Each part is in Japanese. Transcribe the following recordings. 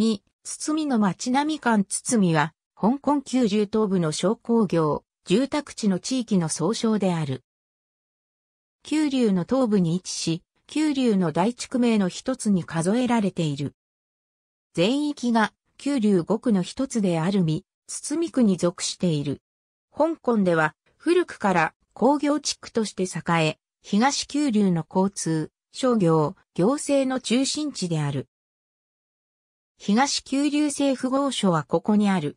み、堤の町並み館堤は、香港九十東部の商工業、住宅地の地域の総称である。九龍の東部に位置し、九龍の大地区名の一つに数えられている。全域が九龍5区の一つであるみ、堤区に属している。香港では古くから工業地区として栄え、東九龍の交通、商業、行政の中心地である。東九龍政府号所はここにある。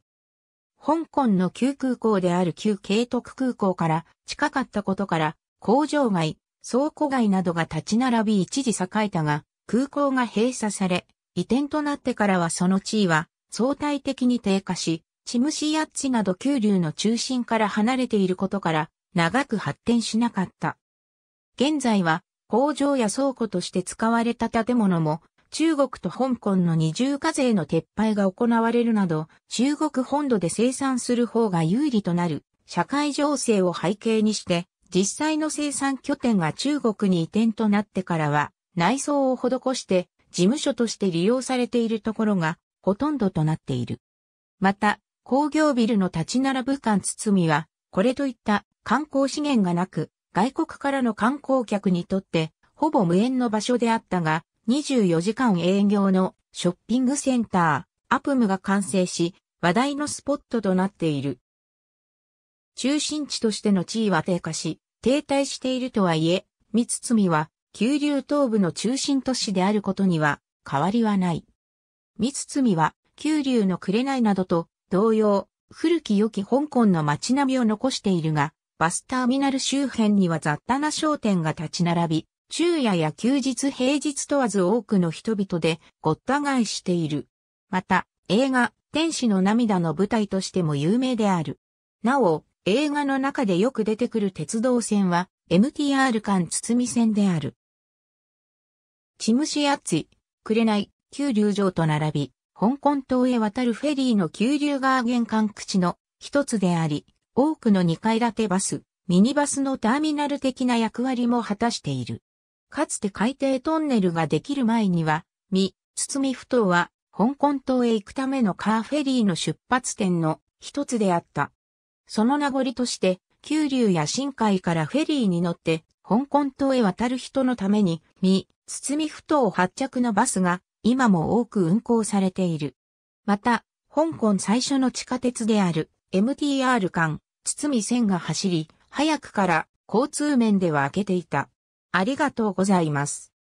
香港の旧空港である旧慶徳空港から近かったことから、工場街、倉庫街などが立ち並び一時栄えたが、空港が閉鎖され、移転となってからはその地位は相対的に低下し、チムシヤッチなど九龍の中心から離れていることから、長く発展しなかった。現在は工場や倉庫として使われた建物も中国と香港の二重課税の撤廃が行われるなど、中国本土で生産する方が有利となる社会情勢を背景にして、実際の生産拠点が中国に移転となってからは、内装を施して事務所として利用されているところがほとんどとなっている。また、工業ビルの立ち並ぶ間包みは、これといった観光資源がなく、外国からの観光客にとって、ほぼ無縁の場所であったが、24時間営業のショッピングセンター、アプムが完成し、話題のスポットとなっている。中心地としての地位は低下し、停滞しているとはいえ、三つ積は、九流東部の中心都市であることには、変わりはない。三つ積は、九流の紅などと、同様、古き良き香港の街並みを残しているが、バスターミナル周辺には雑多な商店が立ち並び、昼夜や休日平日問わず多くの人々でごった返している。また、映画、天使の涙の舞台としても有名である。なお、映画の中でよく出てくる鉄道線は、MTR 間み線である。チムシアッツィ、れない、急流場と並び、香港島へ渡るフェリーの急流川玄関口の一つであり、多くの2階建てバス、ミニバスのターミナル的な役割も果たしている。かつて海底トンネルができる前には、未、堤ふ頭は、香港島へ行くためのカーフェリーの出発点の一つであった。その名残として、九龍や深海からフェリーに乗って、香港島へ渡る人のために、未、堤ふ頭発着のバスが、今も多く運行されている。また、香港最初の地下鉄である MTR 間、堤線が走り、早くから交通面では開けていた。ありがとうございます。